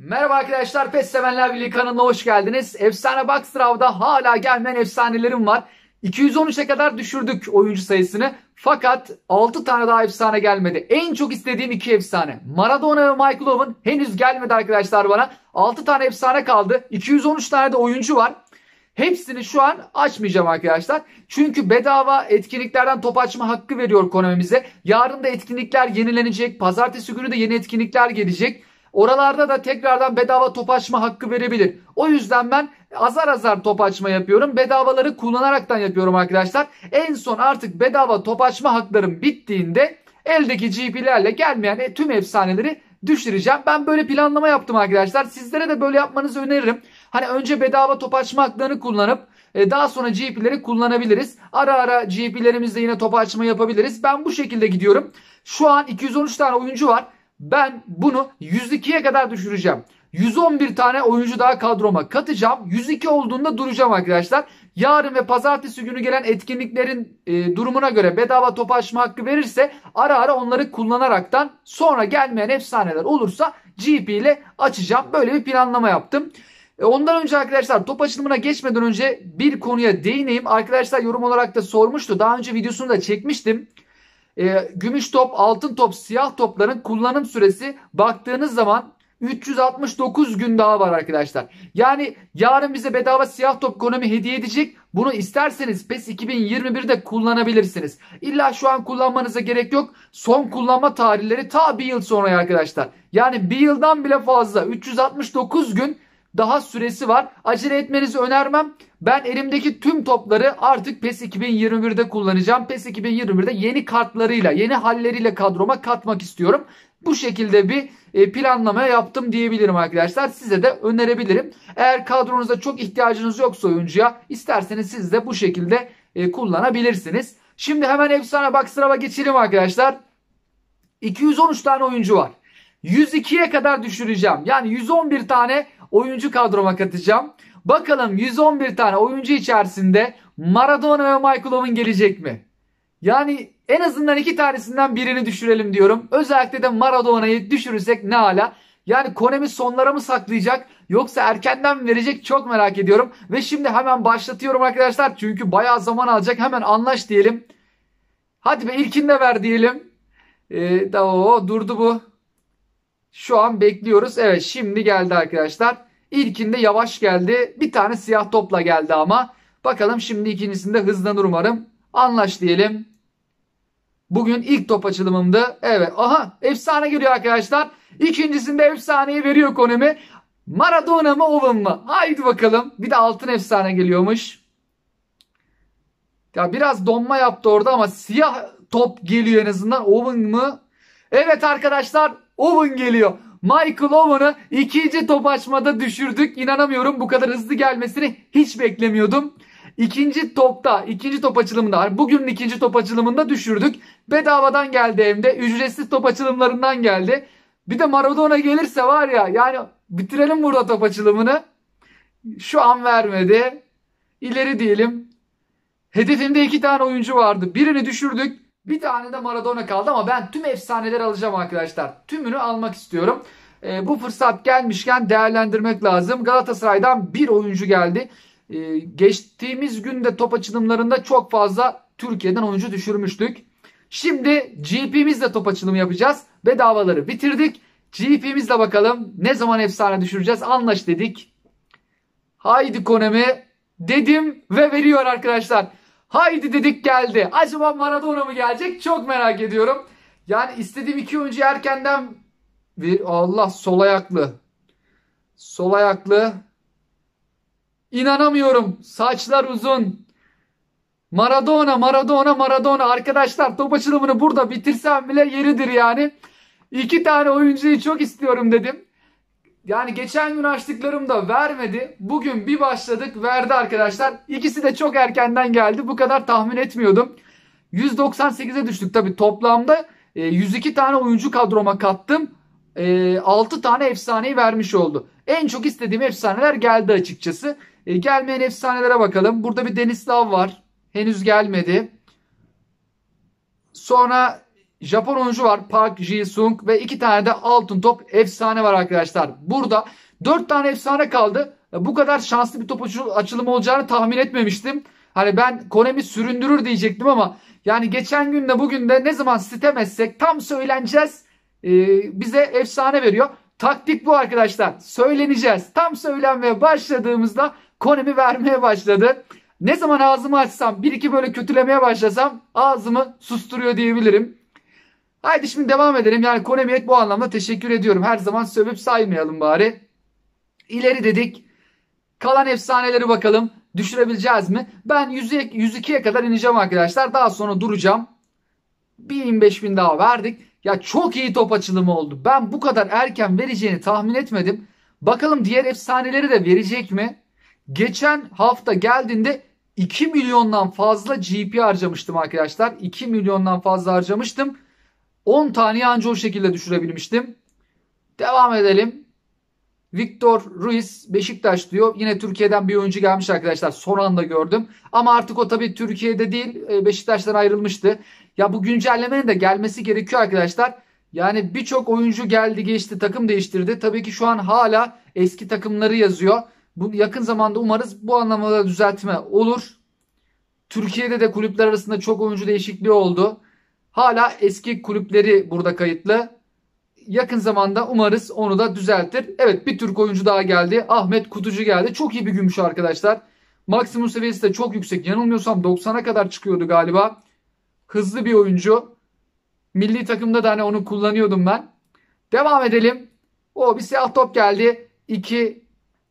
Merhaba arkadaşlar, PES Sevenler Birliği kanalına hoş geldiniz. Efsane Box hala gelmeyen efsanelerim var. 213'e kadar düşürdük oyuncu sayısını. Fakat 6 tane daha efsane gelmedi. En çok istediğim 2 efsane. Maradona ve Michael Owen henüz gelmedi arkadaşlar bana. 6 tane efsane kaldı. 213 tane de oyuncu var. Hepsini şu an açmayacağım arkadaşlar. Çünkü bedava etkinliklerden top açma hakkı veriyor Konami Yarın da etkinlikler yenilenecek. Pazartesi günü de yeni etkinlikler gelecek. Oralarda da tekrardan bedava top açma hakkı verebilir. O yüzden ben azar azar top açma yapıyorum. Bedavaları kullanaraktan yapıyorum arkadaşlar. En son artık bedava top açma haklarım bittiğinde eldeki GP'lerle gelmeyen e, tüm efsaneleri düşüreceğim. Ben böyle planlama yaptım arkadaşlar. Sizlere de böyle yapmanızı öneririm. Hani önce bedava top açma haklarını kullanıp e, daha sonra GP'leri kullanabiliriz. Ara ara GP'lerimizle yine top açma yapabiliriz. Ben bu şekilde gidiyorum. Şu an 213 tane oyuncu var ben bunu 102'ye kadar düşüreceğim. 111 tane oyuncu daha kadroma katacağım. 102 olduğunda duracağım arkadaşlar. Yarın ve pazartesi günü gelen etkinliklerin e, durumuna göre bedava top açma hakkı verirse ara ara onları kullanaraktan sonra gelmeyen efsaneler olursa GP ile açacağım. Böyle bir planlama yaptım. E, ondan önce arkadaşlar top açılımına geçmeden önce bir konuya değineyim. Arkadaşlar yorum olarak da sormuştu. Daha önce videosunu da çekmiştim e, gümüş top, altın top, siyah topların kullanım süresi baktığınız zaman 369 gün daha var arkadaşlar. Yani yarın bize bedava siyah top Konami hediye edecek. Bunu isterseniz PES 2021'de kullanabilirsiniz. İlla şu an kullanmanıza gerek yok. Son kullanma tarihleri ta bir yıl sonra arkadaşlar. Yani bir yıldan bile fazla 369 gün daha süresi var. Acele etmenizi önermem. Ben elimdeki tüm topları artık PES 2021'de kullanacağım. PES 2021'de yeni kartlarıyla, yeni halleriyle kadroma katmak istiyorum. Bu şekilde bir e, planlama yaptım diyebilirim arkadaşlar. Size de önerebilirim. Eğer kadronuzda çok ihtiyacınız yoksa oyuncuya isterseniz siz de bu şekilde e, kullanabilirsiniz. Şimdi hemen efsane bak sırama geçelim arkadaşlar. 213 tane oyuncu var. 102'ye kadar düşüreceğim. Yani 111 tane oyuncu kadroma katacağım. Bakalım 111 tane oyuncu içerisinde Maradona ve Michael Owen gelecek mi? Yani en azından iki tanesinden birini düşürelim diyorum. Özellikle de Maradona'yı düşürürsek ne ala. Yani Konemi sonlara mı saklayacak yoksa erkenden mi verecek çok merak ediyorum. Ve şimdi hemen başlatıyorum arkadaşlar. Çünkü bayağı zaman alacak. Hemen anlaş diyelim. Hadi be ilkinde ver diyelim. Ee, da, o, durdu bu. Şu an bekliyoruz. Evet şimdi geldi arkadaşlar. İlkinde yavaş geldi. Bir tane siyah topla geldi ama. Bakalım şimdi ikincisinde hızlanır umarım. Anlaş diyelim. Bugün ilk top açılımımdı. Evet. Aha efsane geliyor arkadaşlar. İkincisinde efsaneyi veriyor Konemi. Maradona mı Owen mı? Haydi bakalım. Bir de altın efsane geliyormuş. Ya biraz donma yaptı orada ama siyah top geliyor en azından. Owen mı? Evet arkadaşlar Owen geliyor. Michael Owen'ı ikinci top açmada düşürdük. İnanamıyorum bu kadar hızlı gelmesini hiç beklemiyordum. İkinci topta, ikinci top açılımında, bugünün ikinci top açılımında düşürdük. Bedavadan geldi hem de. Ücretsiz top açılımlarından geldi. Bir de Maradona gelirse var ya yani bitirelim burada top açılımını. Şu an vermedi. İleri diyelim. Hedefimde iki tane oyuncu vardı. Birini düşürdük. Bir tane de Maradona kaldı ama ben tüm efsaneleri alacağım arkadaşlar. Tümünü almak istiyorum. E, bu fırsat gelmişken değerlendirmek lazım. Galatasaray'dan bir oyuncu geldi. E, geçtiğimiz günde top açılımlarında çok fazla Türkiye'den oyuncu düşürmüştük. Şimdi GP'mizle top açılımı yapacağız. Bedavaları bitirdik. GP'mizle bakalım ne zaman efsane düşüreceğiz anlaş dedik. Haydi Konemi dedim ve veriyor arkadaşlar. Haydi dedik geldi. Acaba Maradona mı gelecek? Çok merak ediyorum. Yani istediğim iki oyuncu erkenden bir Allah sol ayaklı. Sol ayaklı. İnanamıyorum. Saçlar uzun. Maradona, Maradona, Maradona. Arkadaşlar top açılımını burada bitirsem bile yeridir yani. İki tane oyuncuyu çok istiyorum dedim. Yani geçen gün açtıklarım da vermedi. Bugün bir başladık verdi arkadaşlar. İkisi de çok erkenden geldi. Bu kadar tahmin etmiyordum. 198'e düştük tabi toplamda. 102 ee, tane oyuncu kadroma kattım. 6 ee, tane efsaneyi vermiş oldu. En çok istediğim efsaneler geldi açıkçası. Ee, gelmeyen efsanelere bakalım. Burada bir Denislav var. Henüz gelmedi. Sonra Japon oyuncu var Park Ji-sung ve iki tane de altın top efsane var arkadaşlar. Burada dört tane efsane kaldı. Bu kadar şanslı bir top açılımı olacağını tahmin etmemiştim. Hani ben Konemi süründürür diyecektim ama yani geçen gün de bugün de ne zaman sitemezsek tam söyleneceğiz. Ee, bize efsane veriyor. Taktik bu arkadaşlar. Söyleneceğiz. Tam söylenmeye başladığımızda Konemi vermeye başladı. Ne zaman ağzımı açsam bir iki böyle kötülemeye başlasam ağzımı susturuyor diyebilirim. Haydi şimdi devam edelim. Yani Konami'ye bu anlamda teşekkür ediyorum. Her zaman sövüp saymayalım bari. İleri dedik. Kalan efsaneleri bakalım. Düşürebileceğiz mi? Ben 102'ye kadar ineceğim arkadaşlar. Daha sonra duracağım. 1000-5000 daha verdik. Ya çok iyi top açılımı oldu. Ben bu kadar erken vereceğini tahmin etmedim. Bakalım diğer efsaneleri de verecek mi? Geçen hafta geldiğinde 2 milyondan fazla GP harcamıştım arkadaşlar. 2 milyondan fazla harcamıştım. 10 tane anca o şekilde düşürebilmiştim. Devam edelim. Victor Ruiz Beşiktaş diyor. Yine Türkiye'den bir oyuncu gelmiş arkadaşlar. Son anda gördüm. Ama artık o tabii Türkiye'de değil e, Beşiktaş'tan ayrılmıştı. Ya bu güncellemenin de gelmesi gerekiyor arkadaşlar. Yani birçok oyuncu geldi geçti takım değiştirdi. Tabii ki şu an hala eski takımları yazıyor. Bu yakın zamanda umarız bu anlamda düzeltme olur. Türkiye'de de kulüpler arasında çok oyuncu değişikliği oldu. Hala eski kulüpleri burada kayıtlı. Yakın zamanda umarız onu da düzeltir. Evet bir Türk oyuncu daha geldi. Ahmet Kutucu geldi. Çok iyi bir gümüş arkadaşlar. Maksimum seviyesi de çok yüksek. Yanılmıyorsam 90'a kadar çıkıyordu galiba. Hızlı bir oyuncu. Milli takımda da hani onu kullanıyordum ben. Devam edelim. O bir siyah top geldi. 2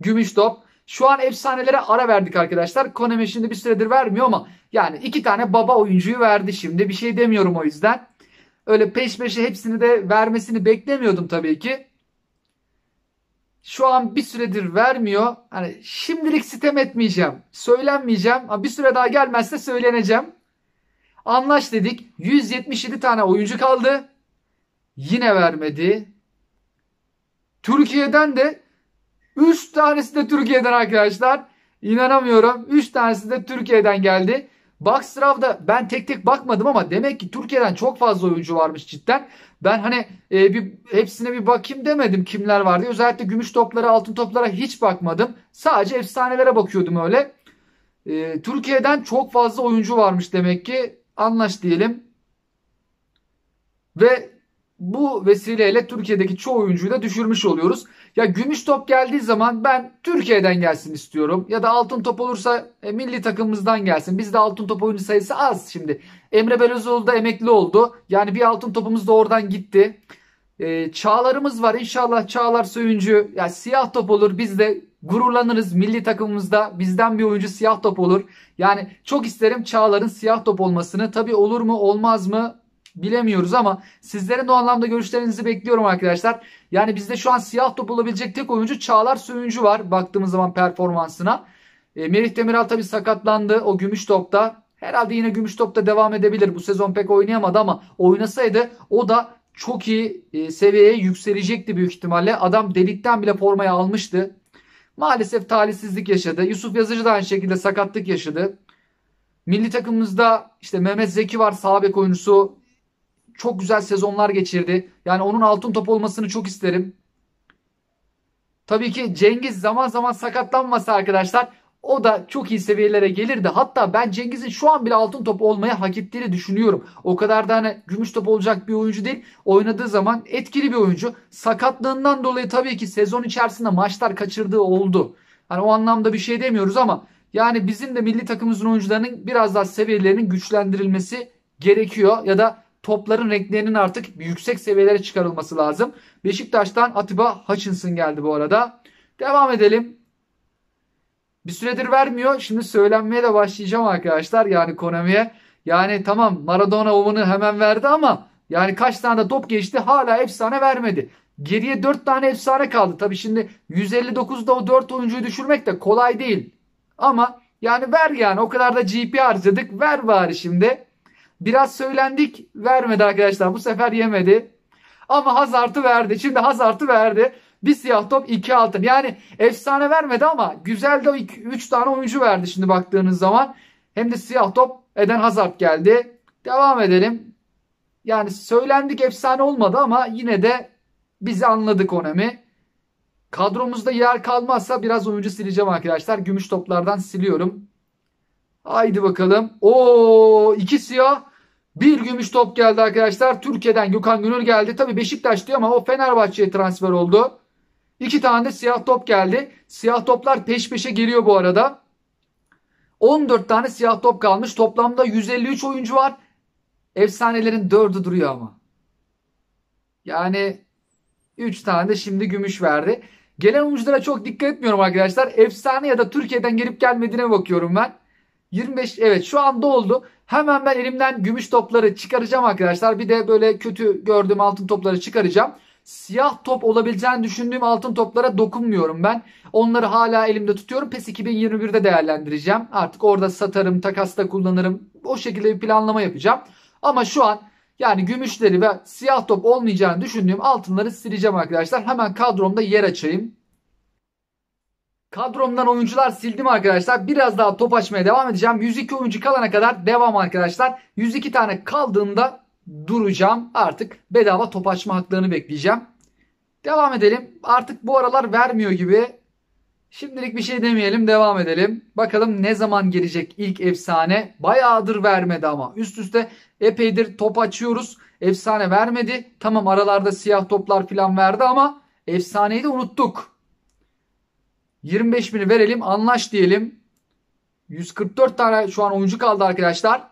gümüş top. Şu an efsanelere ara verdik arkadaşlar. Konemi şimdi bir süredir vermiyor ama yani iki tane baba oyuncuyu verdi şimdi. Bir şey demiyorum o yüzden. Öyle peş peşe hepsini de vermesini beklemiyordum tabii ki. Şu an bir süredir vermiyor. Hani şimdilik sitem etmeyeceğim. Söylenmeyeceğim. Ama Bir süre daha gelmezse söyleneceğim. Anlaş dedik. 177 tane oyuncu kaldı. Yine vermedi. Türkiye'den de 3 tanesi de Türkiye'den arkadaşlar. İnanamıyorum. 3 tanesi de Türkiye'den geldi. Bakstrav'da ben tek tek bakmadım ama demek ki Türkiye'den çok fazla oyuncu varmış cidden. Ben hani e, bir hepsine bir bakayım demedim kimler vardı. diye. Özellikle gümüş toplara, altın toplara hiç bakmadım. Sadece efsanelere bakıyordum öyle. E, Türkiye'den çok fazla oyuncu varmış demek ki. Anlaş diyelim. Ve bu vesileyle Türkiye'deki çoğu oyuncuyu da düşürmüş oluyoruz. Ya gümüş top geldiği zaman ben Türkiye'den gelsin istiyorum. Ya da altın top olursa e, milli takımımızdan gelsin. Bizde altın top oyuncu sayısı az şimdi. Emre Belözoğlu da emekli oldu. Yani bir altın topumuz da oradan gitti. E, çağlarımız var. İnşallah Çağlar Söyüncü ya siyah top olur. Biz de gururlanırız. Milli takımımızda bizden bir oyuncu siyah top olur. Yani çok isterim Çağlar'ın siyah top olmasını. Tabii olur mu olmaz mı bilemiyoruz ama sizlerin o anlamda görüşlerinizi bekliyorum arkadaşlar. Yani bizde şu an siyah top olabilecek tek oyuncu Çağlar Söyüncü var baktığımız zaman performansına. E, Merih Demiral tabi sakatlandı o gümüş topta. Herhalde yine gümüş topta devam edebilir. Bu sezon pek oynayamadı ama oynasaydı o da çok iyi e, seviyeye yükselecekti büyük ihtimalle. Adam delikten bile formayı almıştı. Maalesef talihsizlik yaşadı. Yusuf Yazıcı da aynı şekilde sakatlık yaşadı. Milli takımımızda işte Mehmet Zeki var sağ bek oyuncusu çok güzel sezonlar geçirdi. Yani onun altın top olmasını çok isterim. Tabii ki Cengiz zaman zaman sakatlanmasa arkadaşlar o da çok iyi seviyelere gelirdi. Hatta ben Cengiz'in şu an bile altın top olmaya hak ettiğini düşünüyorum. O kadar da hani gümüş top olacak bir oyuncu değil. Oynadığı zaman etkili bir oyuncu. Sakatlığından dolayı tabii ki sezon içerisinde maçlar kaçırdığı oldu. Hani o anlamda bir şey demiyoruz ama yani bizim de milli takımımızın oyuncularının biraz daha seviyelerinin güçlendirilmesi gerekiyor. Ya da topların renklerinin artık yüksek seviyelere çıkarılması lazım. Beşiktaş'tan Atiba Hutchinson geldi bu arada. Devam edelim. Bir süredir vermiyor. Şimdi söylenmeye de başlayacağım arkadaşlar. Yani Konami'ye. Yani tamam Maradona ovunu hemen verdi ama yani kaç tane de top geçti hala efsane vermedi. Geriye 4 tane efsane kaldı. Tabi şimdi 159'da o 4 oyuncuyu düşürmek de kolay değil. Ama yani ver yani o kadar da GP harcadık ver bari şimdi. Biraz söylendik vermedi arkadaşlar. Bu sefer yemedi. Ama Hazard'ı verdi. Şimdi Hazard'ı verdi. Bir siyah top iki altın. Yani efsane vermedi ama güzel de üç tane oyuncu verdi şimdi baktığınız zaman. Hem de siyah top Eden hazart geldi. Devam edelim. Yani söylendik efsane olmadı ama yine de bizi anladık Konami. Kadromuzda yer kalmazsa biraz oyuncu sileceğim arkadaşlar. Gümüş toplardan siliyorum. Haydi bakalım. O iki siyah bir gümüş top geldi arkadaşlar. Türkiye'den Gökhan Gönül geldi. Tabi Beşiktaş diyor ama o Fenerbahçe'ye transfer oldu. İki tane de siyah top geldi. Siyah toplar peş peşe geliyor bu arada. 14 tane siyah top kalmış. Toplamda 153 oyuncu var. Efsanelerin 4'ü duruyor ama. Yani 3 tane de şimdi gümüş verdi. Gelen oyunculara çok dikkat etmiyorum arkadaşlar. Efsane ya da Türkiye'den gelip gelmediğine bakıyorum ben. 25 evet şu anda oldu. Hemen ben elimden gümüş topları çıkaracağım arkadaşlar. Bir de böyle kötü gördüğüm altın topları çıkaracağım. Siyah top olabileceğini düşündüğüm altın toplara dokunmuyorum ben. Onları hala elimde tutuyorum. PES 2021'de değerlendireceğim. Artık orada satarım, takasta kullanırım. O şekilde bir planlama yapacağım. Ama şu an yani gümüşleri ve siyah top olmayacağını düşündüğüm altınları sileceğim arkadaşlar. Hemen kadromda yer açayım. Kadromdan oyuncular sildim arkadaşlar. Biraz daha top açmaya devam edeceğim. 102 oyuncu kalana kadar devam arkadaşlar. 102 tane kaldığında duracağım. Artık bedava top açma haklarını bekleyeceğim. Devam edelim. Artık bu aralar vermiyor gibi. Şimdilik bir şey demeyelim. Devam edelim. Bakalım ne zaman gelecek ilk efsane. Bayağıdır vermedi ama. Üst üste epeydir top açıyoruz. Efsane vermedi. Tamam aralarda siyah toplar falan verdi ama efsaneyi de unuttuk. 25 bini verelim. Anlaş diyelim. 144 tane şu an oyuncu kaldı arkadaşlar.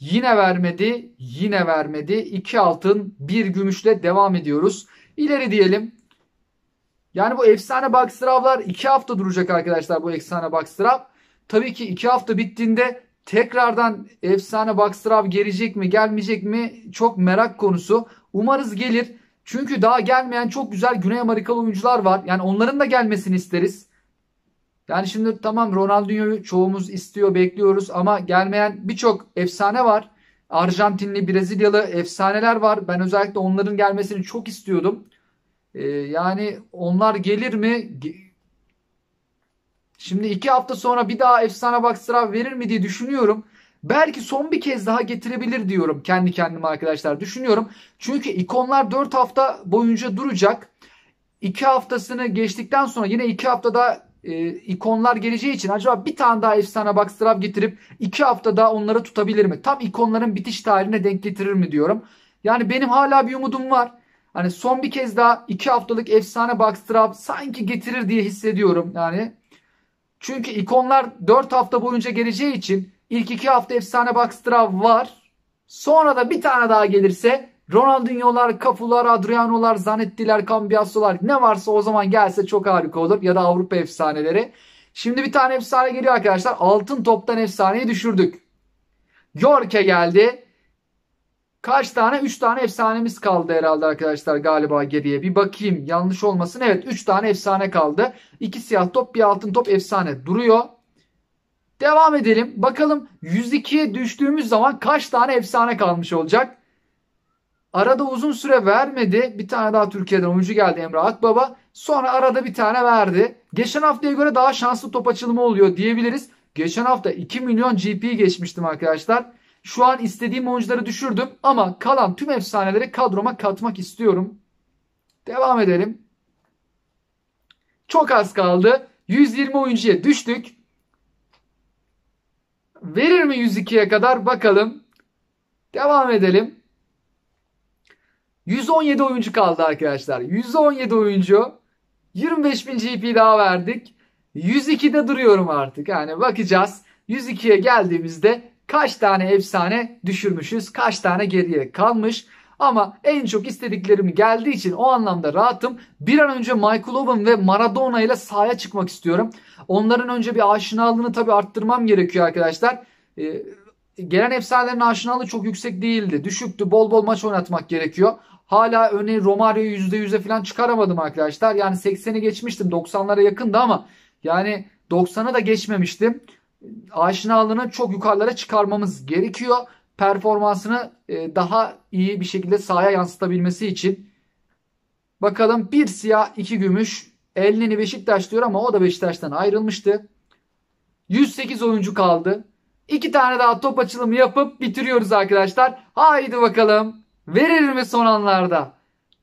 Yine vermedi. Yine vermedi. 2 altın 1 gümüşle devam ediyoruz. İleri diyelim. Yani bu efsane backstrap'lar 2 hafta duracak arkadaşlar bu efsane backstrap. Tabii ki 2 hafta bittiğinde tekrardan efsane backstrap gelecek mi gelmeyecek mi çok merak konusu. Umarız gelir. Çünkü daha gelmeyen çok güzel Güney Amerikalı oyuncular var. Yani onların da gelmesini isteriz. Yani şimdi tamam Ronaldinho'yu çoğumuz istiyor, bekliyoruz ama gelmeyen birçok efsane var. Arjantinli, Brezilyalı efsaneler var. Ben özellikle onların gelmesini çok istiyordum. Ee, yani onlar gelir mi? Şimdi iki hafta sonra bir daha efsane baksıra verir mi diye düşünüyorum. Belki son bir kez daha getirebilir diyorum kendi kendime arkadaşlar düşünüyorum. Çünkü ikonlar 4 hafta boyunca duracak. 2 haftasını geçtikten sonra yine 2 haftada e, ikonlar geleceği için acaba bir tane daha efsane Backstrav getirip iki hafta daha onları tutabilir mi? Tam ikonların bitiş tarihine denk getirir mi diyorum. Yani benim hala bir umudum var. Hani son bir kez daha iki haftalık efsane Backstrav sanki getirir diye hissediyorum yani. Çünkü ikonlar 4 hafta boyunca geleceği için ilk iki hafta efsane Backstrav var. Sonra da bir tane daha gelirse Ronaldinho'lar, Cafu'lar, Adriano'lar, Zanetti'ler, Cambiasso'lar ne varsa o zaman gelse çok harika olur. Ya da Avrupa efsaneleri. Şimdi bir tane efsane geliyor arkadaşlar. Altın toptan efsaneyi düşürdük. York'e geldi. Kaç tane? 3 tane efsanemiz kaldı herhalde arkadaşlar galiba geriye. Bir bakayım yanlış olmasın. Evet 3 tane efsane kaldı. 2 siyah top bir altın top efsane duruyor. Devam edelim. Bakalım 102'ye düştüğümüz zaman kaç tane efsane kalmış olacak? Arada uzun süre vermedi. Bir tane daha Türkiye'den oyuncu geldi Emre Akbaba. Sonra arada bir tane verdi. Geçen haftaya göre daha şanslı top açılımı oluyor diyebiliriz. Geçen hafta 2 milyon GP geçmiştim arkadaşlar. Şu an istediğim oyuncuları düşürdüm ama kalan tüm efsaneleri kadroma katmak istiyorum. Devam edelim. Çok az kaldı. 120 oyuncuya düştük. Verir mi 102'ye kadar bakalım. Devam edelim. 117 oyuncu kaldı arkadaşlar. 117 oyuncu. 25 bin GP daha verdik. 102'de duruyorum artık. Yani bakacağız. 102'ye geldiğimizde kaç tane efsane düşürmüşüz. Kaç tane geriye kalmış. Ama en çok istediklerim geldiği için o anlamda rahatım. Bir an önce Michael Owen ve Maradona ile sahaya çıkmak istiyorum. Onların önce bir aşinalığını tabii arttırmam gerekiyor arkadaşlar. Ee, gelen efsanelerin aşinalığı çok yüksek değildi. Düşüktü. Bol bol maç oynatmak gerekiyor. Hala öne Romario'yu %100'e falan çıkaramadım arkadaşlar. Yani 80'i geçmiştim. 90'lara yakındı ama yani 90'a da geçmemiştim. Aşinalığını çok yukarılara çıkarmamız gerekiyor. Performansını e, daha iyi bir şekilde sahaya yansıtabilmesi için. Bakalım bir siyah iki gümüş. Elneni Beşiktaş diyor ama o da Beşiktaş'tan ayrılmıştı. 108 oyuncu kaldı. İki tane daha top açılımı yapıp bitiriyoruz arkadaşlar. Haydi bakalım. Verir mi son anlarda?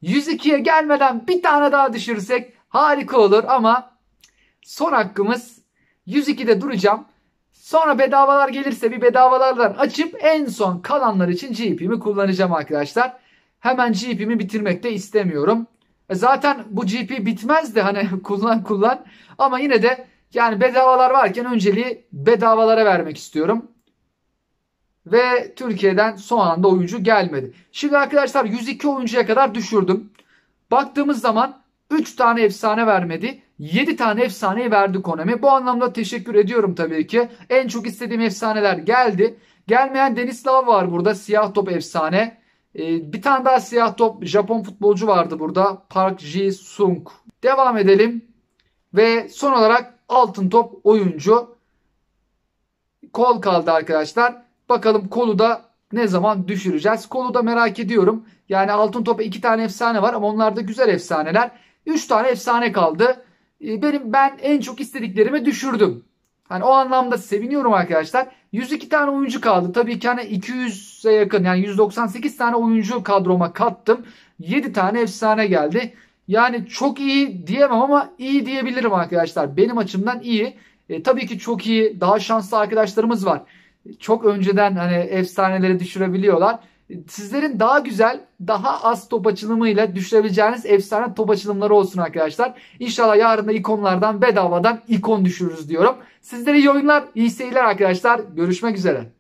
102'ye gelmeden bir tane daha düşürsek harika olur ama son hakkımız 102'de duracağım. Sonra bedavalar gelirse bir bedavalardan açıp en son kalanlar için GP'mi kullanacağım arkadaşlar. Hemen GP'mi bitirmek de istemiyorum. E zaten bu GP bitmez de hani kullan kullan. Ama yine de yani bedavalar varken önceliği bedavalara vermek istiyorum. Ve Türkiye'den son anda oyuncu gelmedi. Şimdi arkadaşlar 102 oyuncuya kadar düşürdüm. Baktığımız zaman 3 tane efsane vermedi. 7 tane efsaneyi verdi Konami. Bu anlamda teşekkür ediyorum tabii ki. En çok istediğim efsaneler geldi. Gelmeyen Denislav var burada. Siyah top efsane. Ee, bir tane daha siyah top Japon futbolcu vardı burada. Park Ji Sung. Devam edelim. Ve son olarak altın top oyuncu. Kol kaldı arkadaşlar. Bakalım kolu da ne zaman düşüreceğiz? Kolu da merak ediyorum. Yani altın topa iki tane efsane var ama onlar da güzel efsaneler. Üç tane efsane kaldı. Ee, benim ben en çok istediklerimi düşürdüm. Hani o anlamda seviniyorum arkadaşlar. 102 tane oyuncu kaldı. Tabii ki hani 200'e yakın yani 198 tane oyuncu kadroma kattım. 7 tane efsane geldi. Yani çok iyi diyemem ama iyi diyebilirim arkadaşlar. Benim açımdan iyi. E, tabii ki çok iyi daha şanslı arkadaşlarımız var çok önceden hani efsaneleri düşürebiliyorlar. Sizlerin daha güzel, daha az top açılımıyla düşürebileceğiniz efsane top açılımları olsun arkadaşlar. İnşallah yarın da ikonlardan bedavadan ikon düşürürüz diyorum. Sizlere iyi oyunlar, iyi seyirler arkadaşlar. Görüşmek üzere.